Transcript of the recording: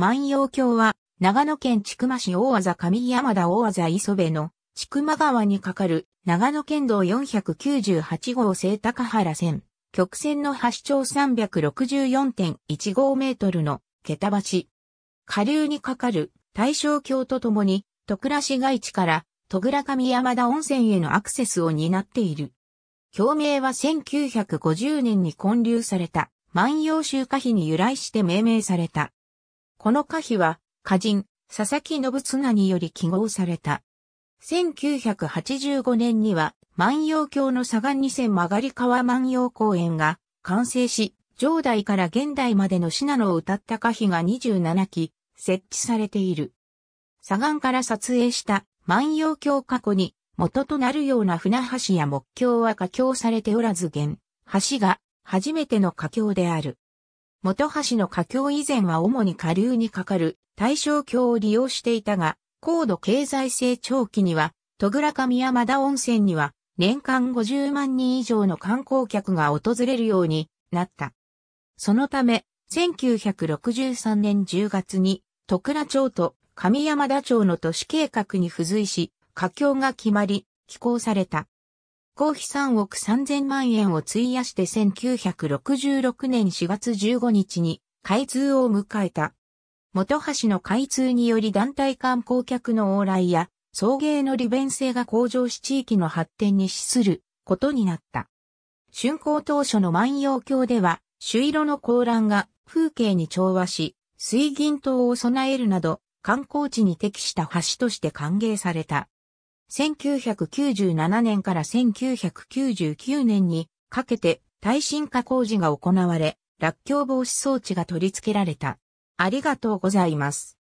万葉橋は、長野県千曲市大技上山田大技磯部の、千曲川に架かる、長野県道498号聖高原線、曲線の端長364.1号メートルの、桁橋。下流に架かる、大正橋とともに、戸倉市街地から、戸倉上山田温泉へのアクセスを担っている。橋名は1950年に建立された、万葉集歌碑に由来して命名された。この歌碑は、歌人、佐々木信綱により記号された。1985年には、万葉橋の左岸二線曲がり川万葉公園が完成し、上代から現代までの信濃を歌った歌碑が27基設置されている。左岸から撮影した万葉橋過去に元となるような船橋や木橋は架橋されておらず現、橋が初めての架橋である。元橋の下橋以前は主に下流にかかる大正橋を利用していたが、高度経済成長期には、戸倉上山田温泉には、年間50万人以上の観光客が訪れるようになった。そのため、1963年10月に、戸倉町と上山田町の都市計画に付随し、下橋が決まり、寄港された。公費3億3000万円を費やして1966年4月15日に開通を迎えた。元橋の開通により団体観光客の往来や送迎の利便性が向上し地域の発展に資することになった。竣工当初の万葉橋では、朱色の高欄が風景に調和し、水銀灯を備えるなど観光地に適した橋として歓迎された。1997年から1999年にかけて耐震化工事が行われ、落橋防止装置が取り付けられた。ありがとうございます。